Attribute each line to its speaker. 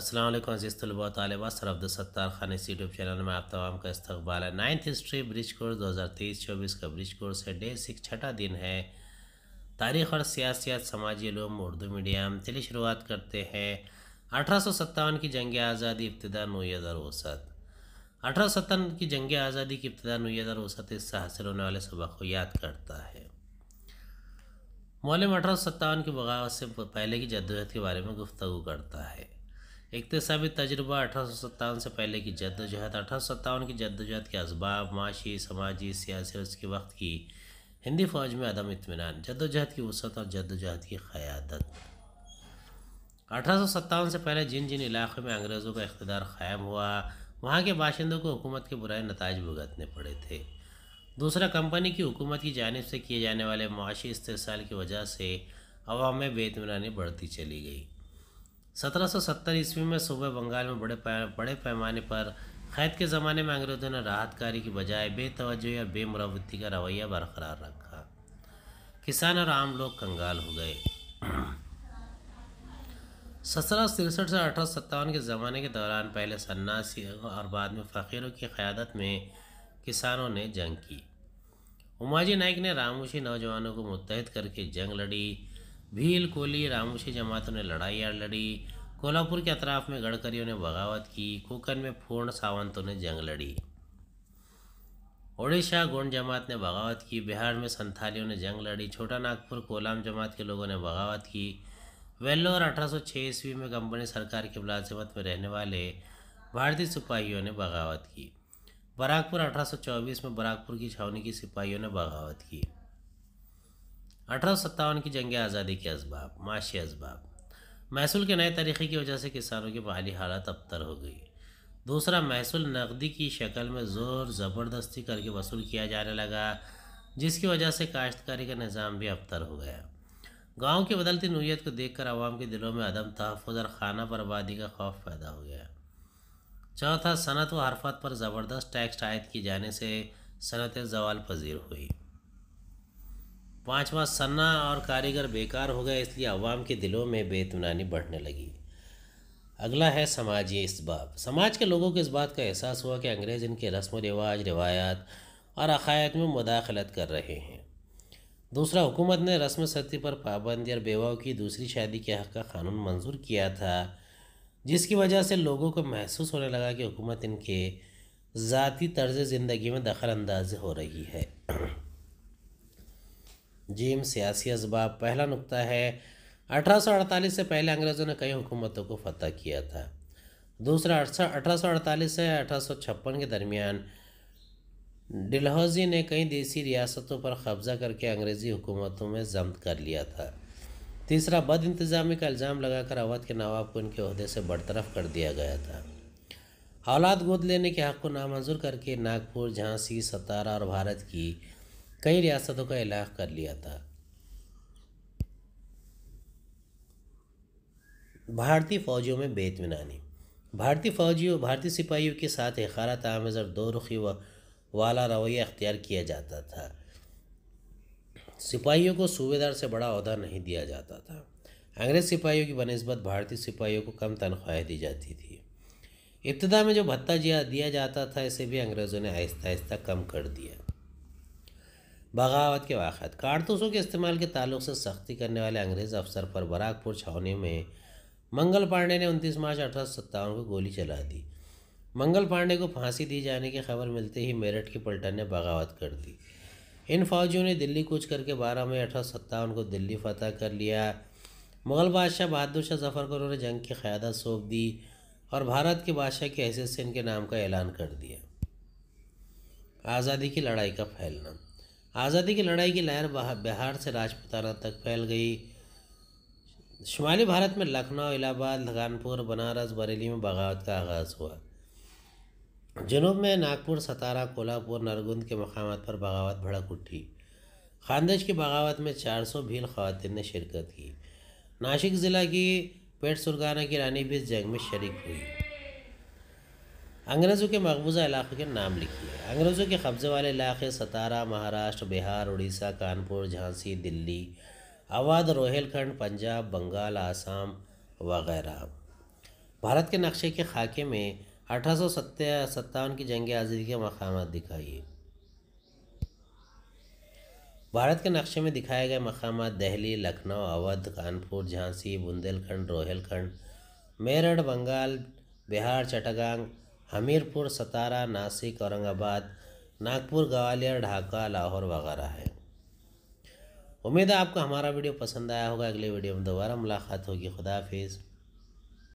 Speaker 1: असलम अज़ीज़ तलबा तलबा सत्तार खान इस यूट्यूब चैनल में आप तमाम का इस्तबाल है नाइन्थ हिस्ट्री ब्रिज कोर्स 2023-24 का ब्रिज कोर्स है डे सिक्स छठा दिन है तारीख़ और सियासियात समाजी लोम उर्दू मीडियम चलिए शुरुआत करते हैं अठारह की जंग आज़ादी इब्तदा नोयद और वसत अठारह की जंग आज़ादी की इब्तदा नोयद और वसत इससे हासिल होने वाले सबक को याद करता है मौलम अठारह सौ सत्तावन की बगावत से पहले की जद्दोजहद के बारे में गुफ्तु करता है इकतसाबी तजर्बा अठारह सौ सत्तावन से पहले की जद्दोजहद अठारह सौ सत्तावन की जद्दोजहद के इसबाब माशी समाजी सियासी और उसके वक्त की हिंदी फ़ौज में अदम इतमान जद्दोजहद की वसत और जद्दोजहद की क़्यादत अठारह सौ सत्तावन से पहले जिन जिन इलाक़ों में अंग्रेज़ों का इकतदार क़ायम हुआ वहाँ के बाशिंदों को हुकूमत के बुराए नतज भुगतने पड़े थे दूसरा कंपनी की हुकूमत की जानब से किए जाने वाले माशी इस्तेसाल की वजह से अवाम में बेतमनानी बढ़ती चली गई 1770 ईस्वी में सूबे बंगाल में बड़े बड़े पैमाने पर कैद के ज़माने में अंग्रेज़ों ने राहतकारी की बजाय बेतवजो या बेमुरवती का रवैया बरकरार रखा किसान और आम लोग कंगाल हो गए सत्रह तिरसठ से अठारह सत्तावन के ज़माने के दौरान पहले सन्नासी और बाद में फ़कीरों की क़्यादत में किसानों ने जंग की उमाजी नाइक ने रामोशी नौजवानों को मुतहद करके जंग लड़ी भील कोली रामोशी जमातों ने लड़ाई लड़ी कोल्हापुर के अतराफ में गढ़करियों ने बगावत की कोकन में पूर्ण सावंतों ने जंग लड़ी ओडिशा गोंड जमात ने बगावत की बिहार में संथालियों ने जंग लड़ी छोटा नागपुर कोलाम जमात के लोगों ने बगावत की वेल्लोर 1806 ईस्वी में कंपनी सरकार की मुलाजिमत में रहने वाले भारतीय सिपाहियों ने बगावत की बराकपुर चौबीस में बराकपुर की छावनी की सिपाहियों ने बगावत की अठारह की जंग आज़ादी के इसबाब माशी इसबाब महसूल के नए तरीक़े की वजह से किसानों की बहाली हालत अबतर हो गई दूसरा महसूल नकदी की शक्ल में ज़ोर ज़बरदस्ती करके वसूल किया जाने लगा जिसकी वजह से काश्तकारी का निज़ाम भी अबतर हो गया गांव की बदलती नोयत को देखकर आवाम के दिलों में अदम तहफ़ और खाना बर्बादी का खौफ पैदा हो गया चौथा सनत व हरफत पर ज़बरदस्त टैक्स आयद किए जाने से सनत जवाल पजीर हुई पाँचवा सन्ना और कारीगर बेकार हो गए इसलिए अवाम के दिलों में बेतमनानी बढ़ने लगी अगला है समाजी इसबाब समाज के लोगों को इस बात का एहसास हुआ कि अंग्रेज़ इनके रस्म रिवाज रिवायात और अकायद में मुदाखलत कर रहे हैं दूसरा हुकूमत ने रस्म सती पर पाबंदी और बेवाओं की दूसरी शादी के हक़ का कानून मंजूर किया था जिसकी वजह से लोगों को महसूस होने लगा कि हुकूमत इनके ज़ाती तर्ज ज़िंदगी में दखल अंदाज हो रही है जीम सियासी इसबाब पहला नुकता है 1848 से पहले अंग्रेज़ों ने कई हुकूमतों को फतह किया था दूसरा अठारह से अठारह के दरमियान डिलहौजी ने कई देसी रियासतों पर कब्ज़ा करके अंग्रेज़ी हुकूमतों में जब्त कर लिया था तीसरा बद इंतज़ामी का इल्ज़ाम लगाकर अवध के नवाब को इनके अहदे से बरतरफ कर दिया गया था औलाद गोद लेने के हक़ को नामंजूर करके नागपुर झांसी सतारा और भारत की कई रियासतों का इलाह कर लिया था भारतीय फ़ौजियों में बेतमिनानी भारतीय फ़ौजियों भारतीय सिपाहियों के साथ अखारा तमज़ और दो रुखी व वाला रवैया अख्तियार किया जाता था सिपाहियों को सूबेदार से बड़ा अहदा नहीं दिया जाता था अंग्रेज़ सिपाहियों की बनस्बत भारतीय सिपाहियों को कम तनख्वाहें दी जाती थी इब्तदा में जो भत्ता दिया जाता था इसे भी अंग्रेज़ों ने आहिस्ता आहिस्ता कम कर दिया बगावत के वाक़ कारतूसों के इस्तेमाल के ताल्लुक से सख्ती करने वाले अंग्रेज़ अफसर पर बराकपुर छावनी में मंगल पांडे ने 29 मार्च अठारह को गोली चला दी मंगल पांडे को फांसी दी जाने की खबर मिलते ही मेरठ की पलटन ने बगावत कर दी इन फौजियों ने दिल्ली कूच करके 12 मई अठारह को दिल्ली फतह कर लिया मुग़ल बादशाह बहादुर शाह जफ़र को उन्होंने जंग की क़्यादत सौंप दी और भारत के बादशाह की हैसियत से इनके नाम का ऐलान कर दिया आज़ादी की लड़ाई का फैलना आज़ादी की लड़ाई की लहर बिहार से राजपुताना तक फैल गई शुमाली भारत में लखनऊ इलाहाबाद लखानपुर बनारस बरेली में बगावत का आगाज़ हुआ जनूब में नागपुर सतारा कोल्हापुर नरगुंद के मकाम पर बगावत भड़क उठी खानदेश की बगावत में 400 भील खातन ने शिरकत की नासिक ज़िला की पेट सुरगाना की रानी भी इस जंग में शरीक हुई अंग्रेज़ों के मकबूजा इलाक़ों के नाम लिखिए अंग्रेज़ों के कब्ज़े वाले इलाके सतारा महाराष्ट्र बिहार उड़ीसा कानपुर झांसी दिल्ली अवध रोहेलखंड पंजाब बंगाल आसाम वगैरह भारत के नक्शे के खाके में अठारह सौ की जंग आज़ादी के मकाम दिखाइए भारत के नक्शे में दिखाए गए मकाम दिल्ली लखनऊ अवध कानपुर झांसी बुंदेलखंड रोहेलखंड मेरठ बंगाल बिहार चटगांग हमीरपुर सतारा नासिक औरंगाबाद नागपुर ग्वालियर ढाका लाहौर वगैरह है उम्मीद है आपको हमारा वीडियो पसंद आया होगा अगले वीडियो में दोबारा मुलाकात होगी खुदाफिज